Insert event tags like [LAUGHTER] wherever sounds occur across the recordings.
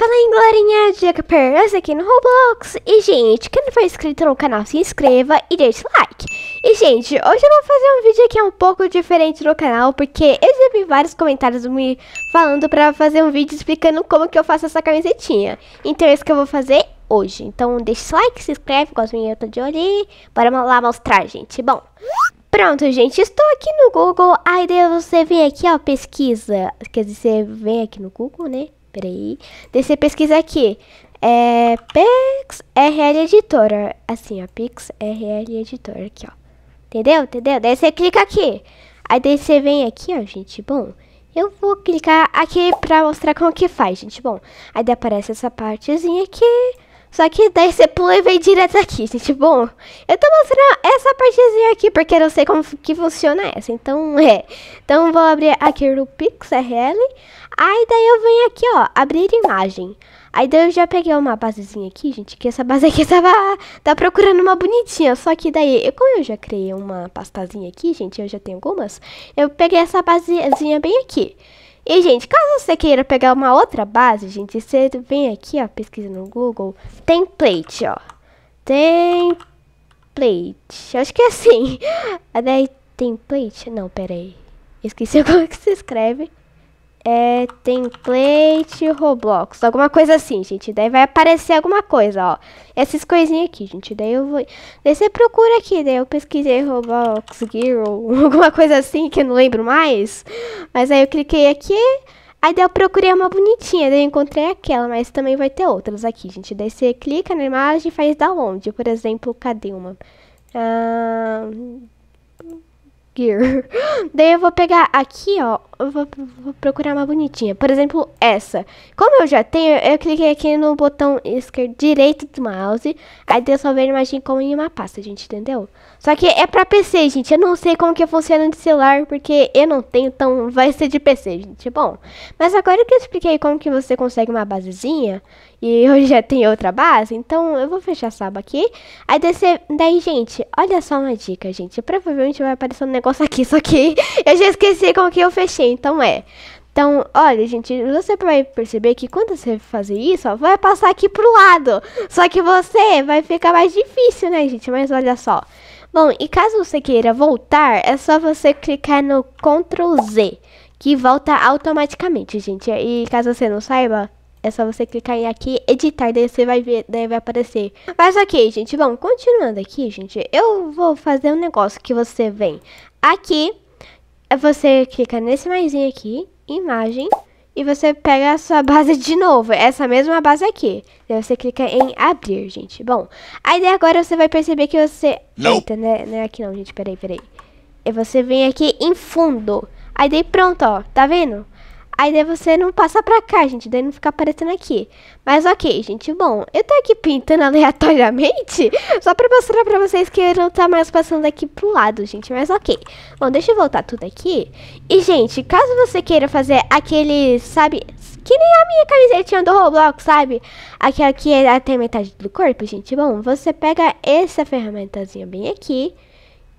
Fala aí, Glorinha Jacoper, nós aqui no Roblox. E, gente, quem não for inscrito no canal, se inscreva e deixe o like. E, gente, hoje eu vou fazer um vídeo que é um pouco diferente no canal, porque eu recebi vários comentários me falando pra fazer um vídeo explicando como que eu faço essa camisetinha. Então, é isso que eu vou fazer hoje. Então, deixe o like, se inscreve, gosta minha tá de olho bora lá mostrar, gente. Bom... Pronto, gente, estou aqui no Google, a é você vem aqui, ó, pesquisa, quer dizer, você vem aqui no Google, né, Peraí. Deixa eu pesquisar aqui. É PixRL Editora. Assim, ó. PixRL Editora. Aqui, ó. Entendeu? Entendeu? Daí você clica aqui. Aí daí você vem aqui, ó, gente. Bom, eu vou clicar aqui pra mostrar como que faz, gente. Bom, aí daí aparece essa partezinha aqui. Só que daí você pula e vem direto aqui, gente. Bom, eu tô mostrando essa partezinha aqui porque eu não sei como que funciona essa. Então, [LAUGHS] é. Então, vou abrir aqui no PixRL. Aí, daí eu venho aqui, ó, abrir imagem. Aí, daí eu já peguei uma basezinha aqui, gente, que essa base aqui [LAUGHS] tava, tava tá procurando uma bonitinha. Só que daí, eu, como eu já criei uma pastazinha aqui, gente, eu já tenho algumas, eu peguei essa basezinha bem aqui. E, gente, caso você queira pegar uma outra base, gente, você vem aqui, ó, pesquisa no Google, template, ó. Template. Acho que é assim. A [LAUGHS] daí template? Não, pera aí. Esqueci [LAUGHS] como que se escreve é, template Roblox, alguma coisa assim, gente. Daí vai aparecer alguma coisa, ó. Essas coisinhas aqui, gente. Daí eu vou... Daí você procura aqui, daí eu pesquisei Roblox Girl, [LAUGHS] alguma coisa assim que eu não lembro mais. Mas aí eu cliquei aqui, aí daí eu procurei uma bonitinha, daí eu encontrei aquela, mas também vai ter outras aqui, gente. Daí você clica na imagem e faz onde Por exemplo, cadê uma? Ah... Gear. [LAUGHS] daí eu vou pegar aqui, ó, eu vou, vou, procurar uma bonitinha. Por exemplo, essa. Como eu já tenho, eu cliquei aqui no botão esquerdo direito do mouse. Aí deu só ver a imagem como em uma pasta, gente, entendeu? Só que é pra PC, gente. Eu não sei como que funciona de celular, porque eu não tenho, então vai ser de PC, gente. Bom, mas agora que eu expliquei como que você consegue uma basezinha, e eu já tenho outra base, então eu vou fechar essa aba aqui. Aí descer, daí, gente, olha só uma dica, gente. Provavelmente vai aparecer um negócio aqui, só que [LAUGHS] eu já esqueci como que eu fechei então é. Então, olha, gente, você vai perceber que quando você fazer isso, ó, vai passar aqui pro lado. Só que você vai ficar mais difícil, né, gente? Mas olha só. Bom, e caso você queira voltar, é só você clicar no Ctrl Z, que volta automaticamente, gente. E caso você não saiba, é só você clicar em aqui, editar, daí você vai ver, daí vai aparecer. Mas ok, gente, bom, continuando aqui, gente, eu vou fazer um negócio que você vem aqui é você clica nesse mais aqui, imagem, e você pega a sua [LAUGHS] base de novo, é essa mesma base aqui. Daí você clica em abrir, gente. Bom, aí agora você vai perceber que você... Não. Eita, né, não é aqui não, gente, peraí, peraí. E você vem aqui em fundo. Aí daí pronto, ó, tá vendo? Aí daí você não passa pra cá, gente. Daí não fica aparecendo aqui. Mas ok, gente. Bom, eu tô aqui pintando [LAUGHS] aleatoriamente. Só pra mostrar pra vocês que eu não tá mais passando aqui pro lado, gente. Mas ok. Bom, deixa eu voltar tudo aqui. E, gente, caso você queira fazer aquele, sabe... Que nem a minha camisetinha do Roblox, sabe? Aquela que é até metade do corpo, gente. Bom, você pega essa ferramentazinha bem aqui.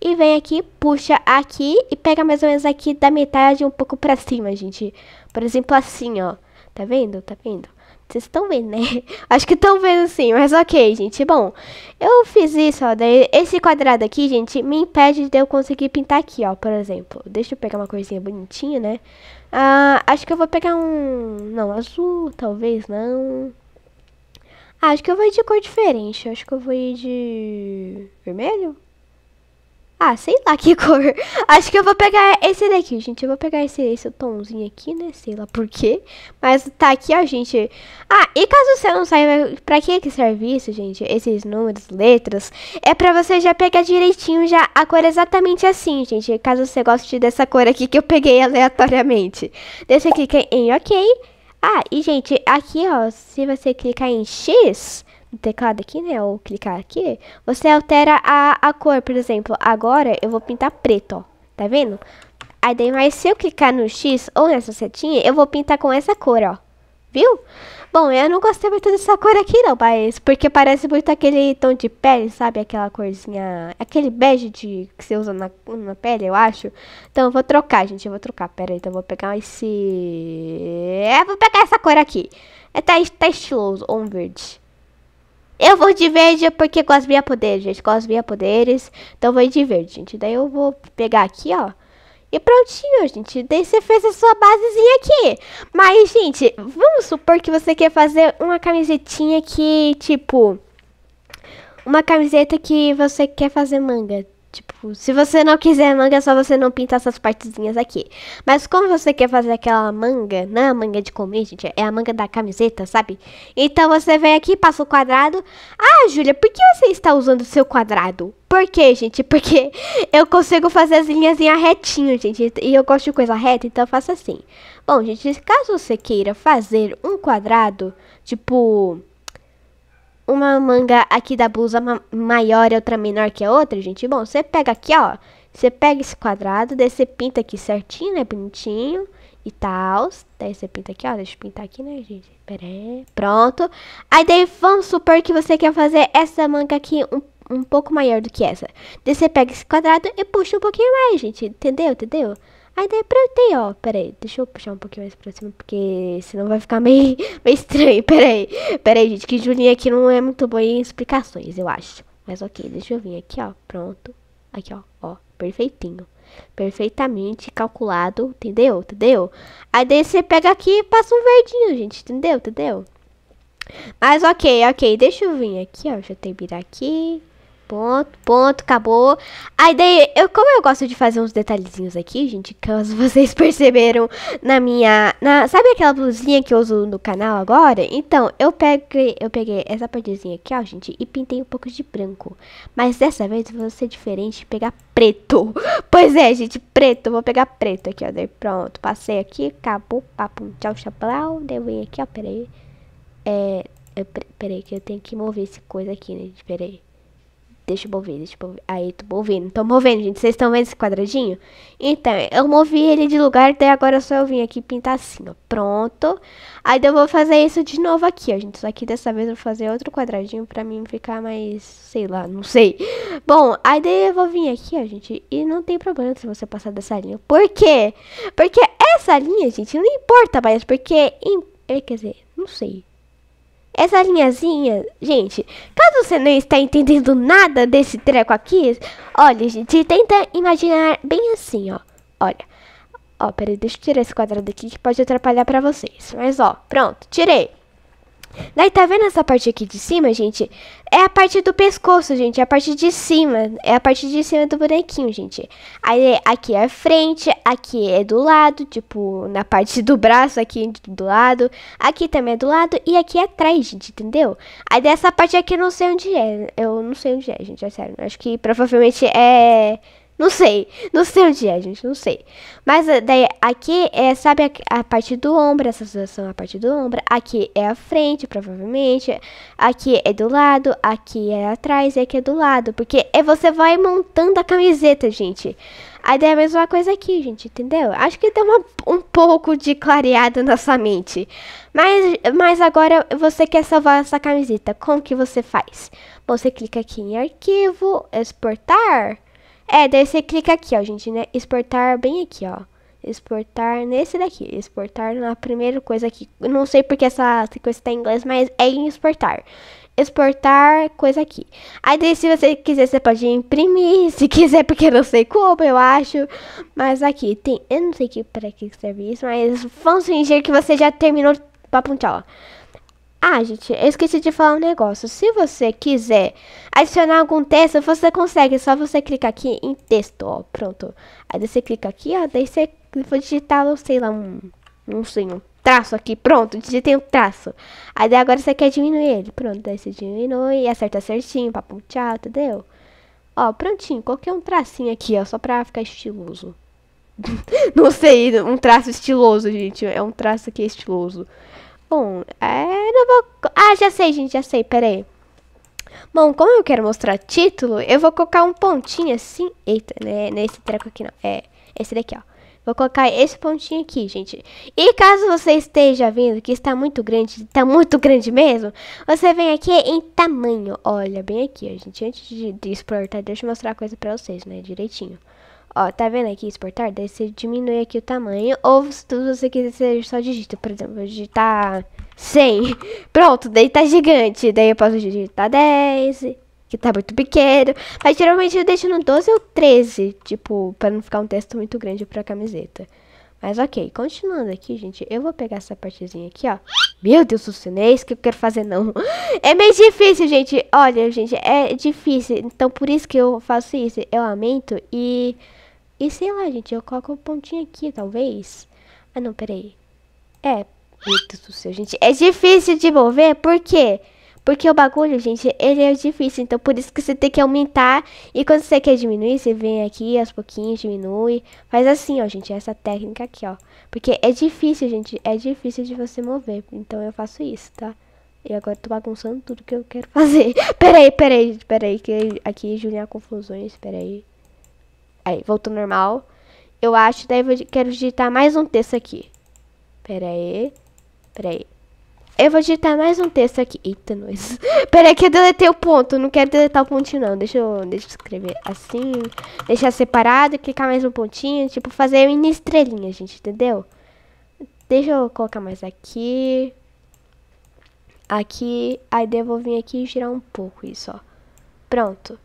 E vem aqui, puxa aqui e pega mais ou menos aqui da metade um pouco pra cima, gente. Por exemplo, assim, ó. Tá vendo? Tá vendo? Vocês estão vendo, né? [LAUGHS] Acho que estão vendo sim, mas ok, gente. Bom, eu fiz isso, ó. Daí esse quadrado aqui, gente, me impede de eu conseguir pintar aqui, ó. Por exemplo, deixa eu pegar uma coisinha bonitinha, né? Ah, acho que eu vou pegar um... Não, azul, talvez não. Ah, acho que eu vou ir de cor diferente. Acho que eu vou ir de... Vermelho? Ah, sei lá que [LAUGHS] cor. Acho que eu vou pegar esse daqui, gente. Eu vou pegar esse, esse tomzinho aqui, né? Sei lá por quê. Mas tá aqui, ó, gente. Ah, e caso você não saiba pra que que serve isso, gente, esses números, letras, é pra você já pegar direitinho já a cor exatamente assim, gente. Caso você goste dessa cor aqui que eu peguei aleatoriamente. Deixa eu clicar em OK. Ah, e gente, aqui, ó, se você clicar em X, no teclado aqui, né, ou clicar aqui, você altera a, a cor, por exemplo, agora eu vou pintar preto, ó, tá vendo? Aí daí, mas se eu clicar no X ou nessa setinha, eu vou pintar com essa cor, ó, viu? Bom, eu não gostei muito dessa cor aqui não, mas porque parece muito aquele tom de pele, sabe? Aquela corzinha, aquele bege de, que você usa na, na pele, eu acho. Então eu vou trocar, gente, eu vou trocar, pera aí, então eu vou pegar esse... vou pegar essa cor aqui, é, tá, tá estiloso, ou um verde. Eu vou de verde porque gosto de poderes, gente. Gosto de poderes. Então vou de verde, gente. Daí eu vou pegar aqui, ó. E prontinho, gente. Daí você fez a sua basezinha aqui. Mas, gente, vamos supor que você quer fazer uma camisetinha que, tipo... Uma camiseta que você quer fazer manga. Tipo, se você não quiser manga, é só você não pintar essas partezinhas aqui. Mas como você quer fazer aquela manga, não é a manga de comer, gente, é a manga da camiseta, sabe? Então você vem aqui, passa o quadrado. Ah, Júlia, por que você está usando o seu quadrado? Por quê, gente? Porque [LAUGHS] eu consigo fazer as linhas retinho, gente. E eu gosto de coisa reta, então eu faço assim. Bom, gente, caso você queira fazer um quadrado, tipo uma manga aqui da blusa maior e outra menor que a outra, gente. Bom, você pega aqui, ó. Você pega esse quadrado, daí você pinta aqui certinho, né? Bonitinho e tal. Daí você pinta aqui, ó. Deixa eu pintar aqui, né, gente? Pera aí. Pronto. Aí daí vamos supor que você quer fazer essa manga aqui um, um pouco maior do que essa. Daí você pega esse quadrado e puxa um pouquinho mais, gente. Entendeu? Entendeu? Aí ideia pra eu ter, ó, peraí, deixa eu puxar um pouquinho mais pra cima, porque senão vai ficar [LAUGHS] meio, meio estranho, peraí. Peraí, gente, que Julinha aqui não é muito boa em explicações, eu acho. Mas ok, deixa eu vir aqui, ó, pronto. Aqui, ó, ó, perfeitinho. Perfeitamente calculado, entendeu? Entendeu? Aí daí você pega aqui e passa um verdinho, gente, entendeu? Entendeu? Mas ok, ok, deixa eu vir aqui, ó, já tem virar aqui ponto, ponto, acabou. Aí daí, eu, como eu gosto de fazer uns detalhezinhos aqui, gente, caso [LAUGHS] vocês perceberam na minha... Na, sabe aquela blusinha que eu uso no canal agora? Então, eu peguei, eu peguei essa partezinha aqui, ó, gente, e pintei um pouco de branco. Mas dessa vez vou ser diferente e pegar preto. [LAUGHS] Pois é, gente, preto. Vou pegar preto aqui, ó. Daí pronto, passei aqui, acabou, papo, tchau, chaplau. Daí eu venho aqui, ó, peraí. É, eu, peraí que eu tenho que mover esse coisa aqui, né, gente, peraí. Deixa eu mover, deixa eu mover. Aí, tô movendo. Tô movendo, gente. Vocês estão vendo esse quadradinho? Então, eu movi ele de lugar, até agora é só eu vim aqui pintar assim, ó. Pronto. Aí, eu vou fazer isso de novo aqui, ó, gente. Só que dessa vez eu vou fazer outro quadradinho pra mim ficar mais, sei lá, não sei. Bom, aí daí eu vou vir aqui, ó, gente. E não tem problema se você passar dessa linha. Por quê? Porque essa linha, gente, não importa mais. Porque, eh, quer dizer, não sei. Essa linhazinha, gente, caso você não está entendendo nada desse treco aqui, olha, gente, tenta imaginar bem assim, ó. Olha, ó, peraí, deixa eu tirar esse quadrado aqui que pode atrapalhar pra vocês. Mas, ó, pronto, tirei. Daí tá vendo essa parte aqui de cima, gente? É a parte do pescoço, gente, é a parte de cima, é a parte de cima do bonequinho, gente. Aí aqui é a frente, aqui é do lado, tipo, na parte do braço aqui do lado, aqui também é do lado e aqui é atrás, gente, entendeu? Aí dessa parte aqui eu não sei onde é, eu não sei onde é, gente, é sério. Acho que provavelmente é não sei. Não sei onde é, gente. Não sei. Mas eh, daí aqui é, sabe, a, a parte do ombro. Essa situação é a parte do ombro. Aqui é a frente, provavelmente. Aqui é do lado. Aqui é atrás. E aqui é do lado. Porque é você vai montando a camiseta, gente. A ideia é a mesma coisa aqui, gente. Entendeu? Acho que tem uma, um pouco de clareado na sua mente. Mas, mas agora você quer salvar essa camiseta. Como que você faz? Você clica aqui em arquivo, exportar. É, daí você clica aqui, ó, gente, né? Exportar bem aqui, ó. Exportar nesse daqui. Exportar na primeira coisa aqui. não sei porque essa coisa tá em inglês, mas é em exportar. Exportar coisa aqui. Aí daí, se você quiser, você pode imprimir. [LAUGHS] Se quiser, porque eu não sei como, eu acho. Mas aqui tem. Eu não sei que, para que serve isso, mas vamos fingir que você já terminou. Papo, tchau. Ah, gente, eu esqueci de falar um negócio. Se você quiser adicionar algum texto, você consegue. É só você clicar aqui em texto, ó. Pronto. Aí você clica aqui, ó. Daí você for digitar, sei lá, um... Não sei, um traço aqui. Pronto, digitei um traço. Aí daí agora você quer diminuir ele. Pronto, daí você diminui e acerta certinho pra tchau, entendeu? Ó, prontinho. Qualquer um tracinho aqui, ó. Só pra ficar estiloso. [LAUGHS] não sei, um traço estiloso, gente. É um traço aqui estiloso. Bom, é... Não vou... Ah, já sei, gente, já sei, peraí. Bom, como eu quero mostrar título, eu vou colocar um pontinho assim. Eita, né? Nesse treco aqui não. É, esse daqui, ó. Vou colocar esse pontinho aqui, gente. E caso você esteja vendo que está muito grande, está muito grande mesmo, você vem aqui em tamanho. Olha, bem aqui, ó, gente. Antes de, de exportar, deixa eu mostrar a coisa pra vocês, né? Direitinho. Ó, tá vendo aqui exportar? Daí você diminui aqui o tamanho. Ou se você quiser, só digita. Por exemplo, vou digitar 100. [LAUGHS] Pronto, daí tá gigante. Daí eu posso digitar 10, que tá muito pequeno. Mas geralmente eu deixo no 12 ou 13, tipo, pra não ficar um texto muito grande pra camiseta. Mas ok, continuando aqui, gente, eu vou pegar essa partezinha aqui, ó. Meu Deus o chinês é que eu quero fazer, não. [LAUGHS] É meio difícil, gente. Olha, gente, é difícil. Então, por isso que eu faço isso. Eu aumento e... E sei lá, gente, eu coloco um pontinho aqui, talvez. Ah, não, peraí. É, eita do céu, gente. É difícil de mover, por quê? Porque o bagulho, gente, ele é difícil. Então, por isso que você tem que aumentar. E quando você quer diminuir, você vem aqui, aos pouquinhos, diminui. Faz assim, ó, gente, essa técnica aqui, ó. Porque é difícil, gente, é difícil de você mover. Então, eu faço isso, tá? E agora eu tô bagunçando tudo que eu quero [LAUGHS] fazer. peraí, peraí, gente, peraí. Que aqui, Julian, confusões, peraí. Aí, voltou normal. Eu acho, daí eu quero digitar mais um texto aqui. Pera aí. Pera aí. Eu vou digitar mais um texto aqui. Eita, nós. [LAUGHS] Pera aí que eu deletei o ponto. Não quero deletar o pontinho, não. Deixa eu, deixa eu escrever assim. Deixar separado, clicar mais um pontinho. Tipo, fazer mini estrelinha, gente, entendeu? Deixa eu colocar mais aqui. Aqui. Aí eu vou vir aqui e girar um pouco isso, ó. Pronto.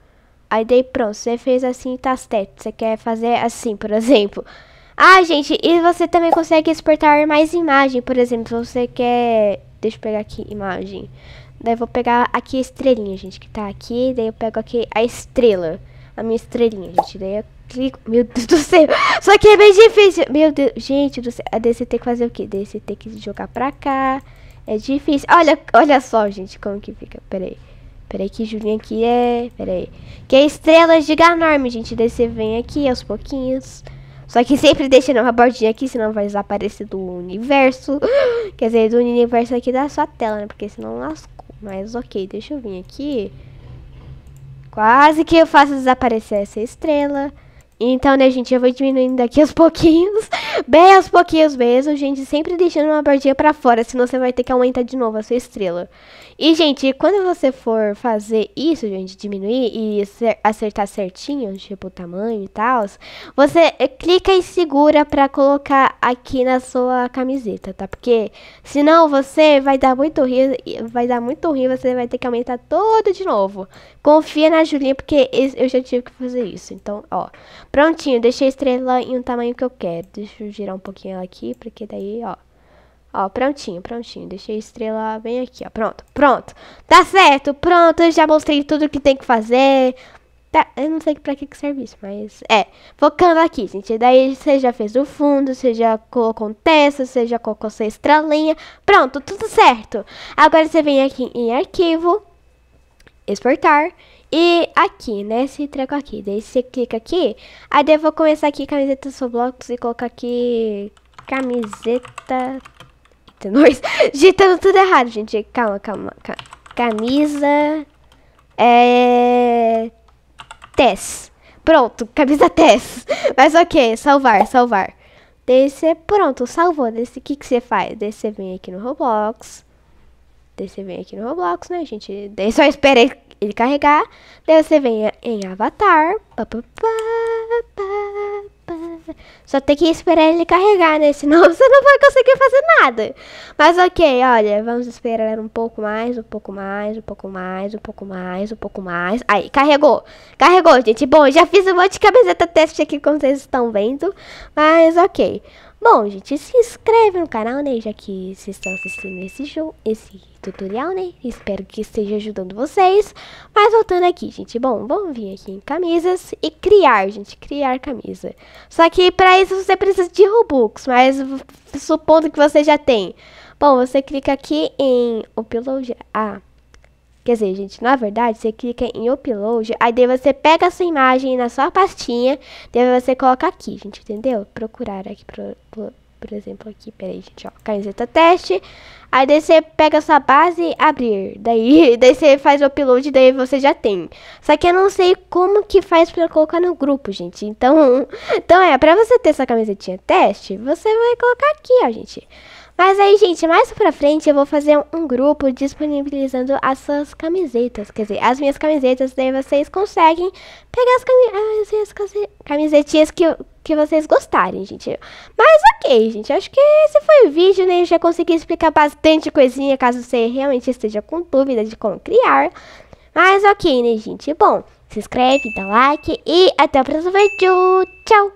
Aí daí pronto, você fez assim, tá certo. Você quer fazer assim, por [LAUGHS] exemplo. Ah, gente, e você também consegue exportar mais imagem, por exemplo, se você quer... Deixa eu pegar aqui, imagem. Daí eu vou pegar aqui a estrelinha, gente, que tá aqui. Daí eu pego aqui a estrela, a minha estrelinha, gente. Daí eu clico... Meu [LAUGHS] Deus do céu! Só que é bem difícil! Meu Deus, gente do céu. Daí você tem que fazer o quê? Daí você tem que jogar pra cá. É difícil. Olha, olha só, gente, como que fica. Pera aí. Peraí que Julinha aqui é... Peraí. Que é estrelas de gente. Daí você vem aqui aos pouquinhos. Só que sempre deixando uma bordinha aqui, senão vai desaparecer do universo. [GASPS] Quer dizer, do universo aqui da sua tela, né? Porque senão lascou. Mas ok, deixa eu vir aqui. Quase que eu faço desaparecer essa estrela. Então, né, gente, eu vou diminuindo daqui aos [LAUGHS] pouquinhos. Bem aos pouquinhos mesmo, gente. Sempre deixando uma bordinha pra fora, senão você vai ter que aumentar de novo a sua estrela. E, gente, quando você for fazer isso, gente, diminuir e acertar certinho, tipo, o tamanho e tal, você eh, clica e segura pra colocar aqui na sua camiseta, tá? Porque senão você vai dar muito ruim, vai dar muito ruim, você vai ter que aumentar todo de novo. Confia na Julinha, porque eu já tive que fazer isso. Então, ó, prontinho, deixei a estrela em um tamanho que eu quero. Deixa eu girar um pouquinho ela aqui, porque daí, ó, Ó, prontinho, prontinho. Deixei estrela bem aqui, ó. Pronto, pronto. Tá certo, pronto. Eu já mostrei tudo que tem que fazer. Tá, eu não sei pra que, que serve isso, mas... É, focando aqui, gente. Daí você já fez o fundo, você já colocou um teste, você já colocou sua estrelinha. Pronto, tudo certo. Agora você vem aqui em arquivo, exportar... E aqui, nesse treco aqui, daí você clica aqui, aí eu vou começar aqui camiseta sobre blocos e colocar aqui camiseta tem nós [LAUGHS] tá Ditando tudo errado, gente. Calma, calma, calma. Camisa. É. Tess. Pronto, camisa Tess. [LAUGHS] Mas ok, salvar, salvar. Daí pronto, salvou. desse o que, que você faz? Daí você vem aqui no Roblox. Daí vem aqui no Roblox, né, gente? só espera ele, ele carregar. Daí você vem em Avatar. Pá, pá, pá, pá. Só tem que esperar ele carregar, né? Senão [LAUGHS] você não vai conseguir fazer nada. Mas ok, olha, vamos esperar um pouco mais, um pouco mais, um pouco mais, um pouco mais, um pouco mais. Aí, carregou. Carregou, gente. Bom, já fiz um monte de camiseta teste aqui, como vocês estão vendo. Mas ok. Bom, gente, se inscreve no canal, né? Já que vocês estão assistindo esse jogo, esse tutorial, né? Espero que esteja ajudando vocês. Mas voltando aqui, gente. Bom, vamos vir aqui em camisas e criar, gente. Criar camisa. Só que para isso você precisa de Robux, mas supondo que você já tem. Bom, você clica aqui em Upload. Ah, Quer dizer, gente, na verdade, você clica em upload, aí daí você pega a sua imagem na sua pastinha, daí você coloca aqui, gente, entendeu? Procurar aqui pro, pro, por exemplo, aqui, peraí, gente, ó, camiseta teste. Aí daí você pega sua base abrir. Daí, [LAUGHS] daí você faz o upload, daí você já tem. Só que eu não sei como que faz pra colocar no grupo, gente. Então, [LAUGHS] então é, pra você ter essa camisetinha teste, você vai colocar aqui, ó, gente. Mas aí, gente, mais pra frente eu vou fazer um grupo disponibilizando as suas camisetas. Quer dizer, as minhas camisetas. Daí vocês conseguem pegar as, cami as, camisetinhas que eu que vocês gostarem, gente. Mas ok, gente, acho que esse foi o vídeo, né? Eu já consegui explicar bastante coisinha, caso você realmente esteja com dúvida de como criar. Mas ok, né, gente? Bom, se inscreve, dá like e até o próximo vídeo. Tchau!